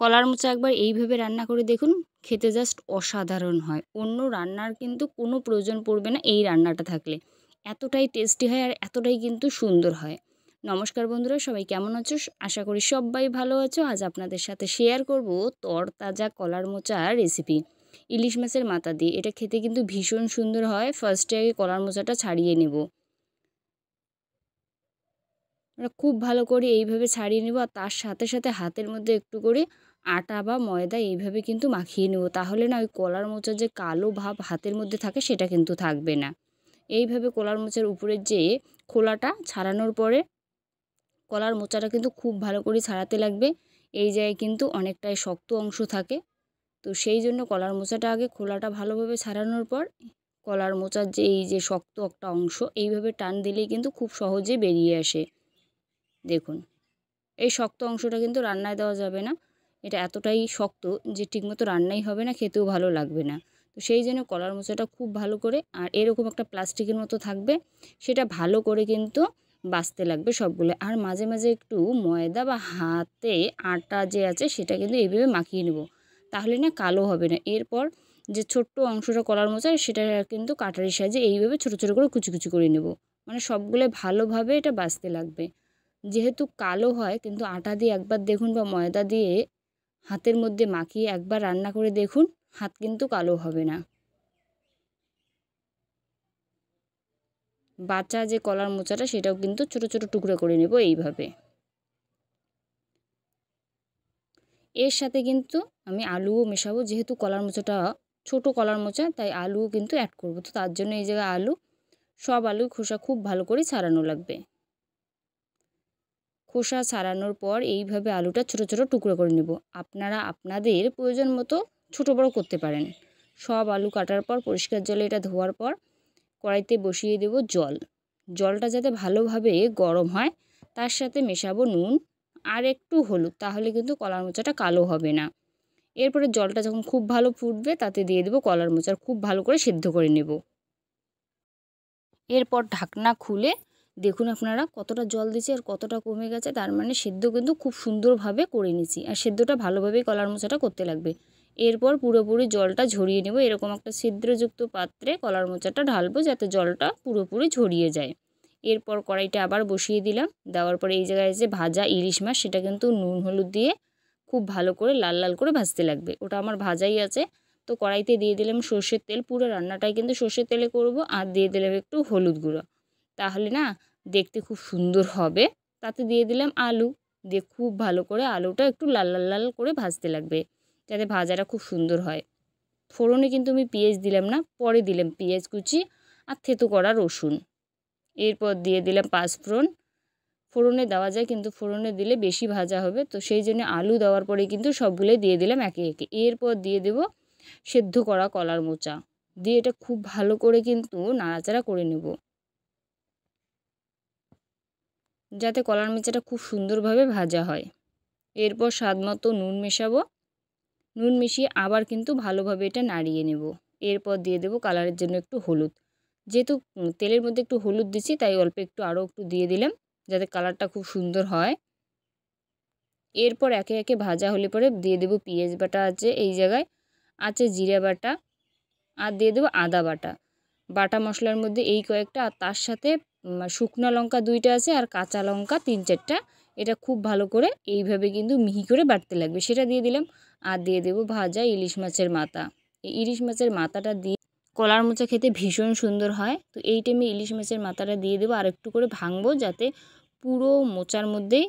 কলার মোচা একবার এইভাবে রান্না করে দেখুন খেতে জাস্ট অসাধারণ হয় অন্য রান্নার কিন্তু কোনো প্রয়োজন পড়বে না এই রান্নাটা থাকলে এতটাই টেস্টি হয় আর এতটাই কিন্তু সুন্দর হয় নমস্কার বন্ধুরা সবাই কেমন আছো আশা করি সবাই ভালো আছো আজ আপনাদের সাথে শেয়ার করব তরতাজা কলার মোচা রেসিপি ইলিশ মাছের মাথা দিয়ে এটা খেতে কিন্তু ভীষণ সুন্দর হয় ফার্স্টে আগে কলার মোচাটা ছাড়িয়ে নেব আমরা মানে খুব ভালো করে এইভাবে ছাড়িয়ে নেব আর তার সাথে সাথে হাতের মধ্যে একটু করে আটা বা ময়দা এইভাবে কিন্তু মাখিয়ে নেব তাহলে না ওই কলার মোচার যে কালো ভাব হাতের মধ্যে থাকে সেটা কিন্তু থাকবে না এইভাবে কলার মোচার উপরের যে খোলাটা ছাড়ানোর পরে কলার মোচাটা কিন্তু খুব ভালো করে ছাড়াতে লাগবে এই জায়গায় কিন্তু অনেকটাই শক্ত অংশ থাকে তো সেই জন্য কলার মোচাটা আগে খোলাটা ভালোভাবে ছাড়ানোর পর কলার মোচার যে এই যে শক্ত একটা অংশ এইভাবে টান দিলেই কিন্তু খুব সহজে বেরিয়ে আসে দেখুন এই শক্ত অংশটা কিন্তু রান্নায় দেওয়া যাবে না এটা এতটাই শক্ত যে ঠিকমতো রান্নাই হবে না খেতেও ভালো লাগবে না তো সেই জন্য কলার মোচাটা খুব ভালো করে আর এরকম একটা প্লাস্টিকের মতো থাকবে সেটা ভালো করে কিন্তু বাঁচতে লাগবে সবগুলো আর মাঝে মাঝে একটু ময়দা বা হাতে আটা যে আছে সেটা কিন্তু এইভাবে মাখিয়ে নেব তাহলে না কালো হবে না এরপর যে ছোট্ট অংশটা কলার মোচা সেটা কিন্তু কাটারি সাহায্যে এইভাবে ছোটো ছোটো করে কুচি কুচি করে নেব মানে সবগুলো ভালোভাবে এটা বাঁচতে লাগবে যেহেতু কালো হয় কিন্তু আটা দিয়ে একবার দেখুন বা ময়দা দিয়ে হাতের মধ্যে মাখিয়ে একবার রান্না করে দেখুন হাত কিন্তু কালো হবে না বাচ্চা যে কলার মোচাটা সেটাও কিন্তু ছোট ছোট টুকরো করে নেব এইভাবে এর সাথে কিন্তু আমি আলুও মেশাবো যেহেতু কলার মোচাটা ছোট কলার মোচা তাই আলুও কিন্তু অ্যাড করবো তো তার জন্য এই জায়গায় আলু সব আলু খোসা খুব ভালো করে ছাড়ানো লাগবে খোসা ছাড়ানোর পর এইভাবে আলুটা ছোট ছোট টুকরো করে নেব আপনারা আপনাদের প্রয়োজন মতো ছোট বড় করতে পারেন সব আলু কাটার পর পরিষ্কার জলে এটা ধোয়ার পর কড়াইতে বসিয়ে দেব জল জলটা যাতে ভালোভাবে গরম হয় তার সাথে মেশাবো নুন আর একটু হলুদ তাহলে কিন্তু কলার মোচাটা কালো হবে না এরপরে জলটা যখন খুব ভালো ফুটবে তাতে দিয়ে দেবো কলার মোচার খুব ভালো করে সেদ্ধ করে নেব এরপর ঢাকনা খুলে দেখুন আপনারা কতটা জল দিচ্ছে আর কতটা কমে গেছে তার মানে সেদ্ধ কিন্তু খুব সুন্দরভাবে করে নিয়েছি আর সেদ্ধটা ভালোভাবেই কলার মোচাটা করতে লাগবে এরপর পুরোপুরি জলটা ঝরিয়ে নেব এরকম একটা ছিদ্রযুক্ত পাত্রে কলার মোচাটা ঢালবো যাতে জলটা পুরোপুরি ঝরিয়ে যায় এরপর কড়াইটা আবার বসিয়ে দিলাম দেওয়ার পরে এই জায়গায় যে ভাজা ইলিশ মাছ সেটা কিন্তু নুন হলুদ দিয়ে খুব ভালো করে লাল লাল করে ভাজতে লাগবে ওটা আমার ভাজাই আছে তো কড়াইতে দিয়ে দিলাম সর্ষের তেল পুরো রান্নাটাই কিন্তু সর্ষের তেলে করব আর দিয়ে দিলাম একটু হলুদ গুঁড়ো তাহলে না দেখতে খুব সুন্দর হবে তাতে দিয়ে দিলাম আলু দিয়ে খুব ভালো করে আলুটা একটু লাল লাল লাল করে ভাজতে লাগবে যাতে ভাজাটা খুব সুন্দর হয় ফোড়নে কিন্তু আমি পেঁয়াজ দিলাম না পরে দিলাম পেঁয়াজ কুচি আর থেতো করা রসুন এরপর দিয়ে দিলাম পাঁচফোড়ন ফোড়নে দেওয়া যায় কিন্তু ফোড়নে দিলে বেশি ভাজা হবে তো সেই জন্য আলু দেওয়ার পরে কিন্তু সবগুলোই দিয়ে দিলাম একে একে এরপর দিয়ে দেব সেদ্ধ করা কলার মোচা দিয়ে এটা খুব ভালো করে কিন্তু নাড়াচাড়া করে নেব যাতে কলার মেচাটা খুব সুন্দরভাবে ভাজা হয় এরপর স্বাদ মতো নুন মেশাবো নুন মিশিয়ে আবার কিন্তু ভালোভাবে এটা নাড়িয়ে নেব এরপর দিয়ে দেব কালারের জন্য একটু হলুদ যেহেতু তেলের মধ্যে একটু হলুদ দিছি তাই অল্প একটু আরও একটু দিয়ে দিলাম যাতে কালারটা খুব সুন্দর হয় এরপর একে একে ভাজা হলে পরে দিয়ে দেব পেঁয়াজ বাটা আছে এই জায়গায় আছে জিরা বাটা আর দিয়ে দেবো আদা বাটা বাটা মশলার মধ্যে এই কয়েকটা আর তার সাথে শুকনো লঙ্কা দুইটা আছে আর কাঁচা লঙ্কা তিন চারটা এটা খুব ভালো করে এইভাবে কিন্তু মিহি করে বাটতে লাগবে সেটা দিয়ে দিলাম আর দিয়ে দেবো ভাজা ইলিশ মাছের মাথা এই ইলিশ মাছের মাথাটা দিয়ে কলার মোচা খেতে ভীষণ সুন্দর হয় তো এই টাইমে ইলিশ মাছের মাথাটা দিয়ে দেবো আর একটু করে ভাঙবো যাতে পুরো মোচার মধ্যেই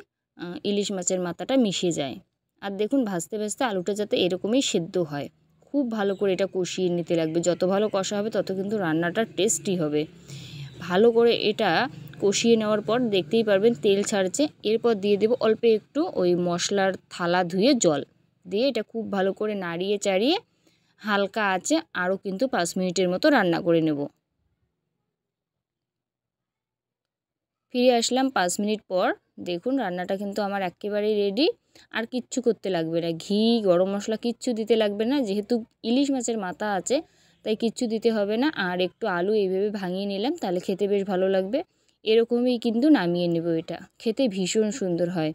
ইলিশ মাছের মাথাটা মিশে যায় আর দেখুন ভাজতে ভাজতে আলুটা যাতে এরকমই সেদ্ধ হয় খুব ভালো করে এটা কষিয়ে নিতে লাগবে যত ভালো কষা হবে তত কিন্তু রান্নাটা টেস্টি হবে ভালো করে এটা কষিয়ে নেওয়ার পর দেখতেই পারবেন তেল ছাড়ছে এরপর দিয়ে দেব অল্প একটু ওই মশলার থালা ধুয়ে জল দিয়ে এটা খুব ভালো করে নাড়িয়ে চাড়িয়ে হালকা আছে আরও কিন্তু পাঁচ মিনিটের মতো রান্না করে নেব ফিরে আসলাম পাঁচ মিনিট পর দেখুন রান্নাটা কিন্তু আমার একেবারেই রেডি আর কিচ্ছু করতে লাগবে না ঘি গরম মশলা কিচ্ছু দিতে লাগবে না যেহেতু ইলিশ মাছের মাথা আছে তাই কিচ্ছু দিতে হবে না আর একটু আলু এইভাবে ভাঙিয়ে নিলাম তাহলে খেতে বেশ ভালো লাগবে এরকমই কিন্তু নামিয়ে নেব এটা খেতে ভীষণ সুন্দর হয়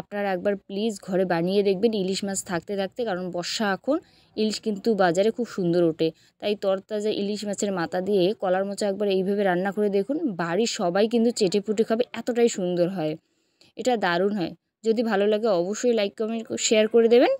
আপনারা একবার প্লিজ ঘরে বানিয়ে দেখবেন ইলিশ মাছ থাকতে থাকতে কারণ বর্ষা এখন ইলিশ কিন্তু বাজারে খুব সুন্দর ওঠে তাই তরতাজা ইলিশ মাছের মাথা দিয়ে কলার মোচা একবার এইভাবে রান্না করে দেখুন বাড়ির সবাই কিন্তু চেটে পুটে খাবে এতটাই সুন্দর হয় এটা দারুণ হয় যদি ভালো লাগে অবশ্যই লাইক কমেন্ট শেয়ার করে দেবেন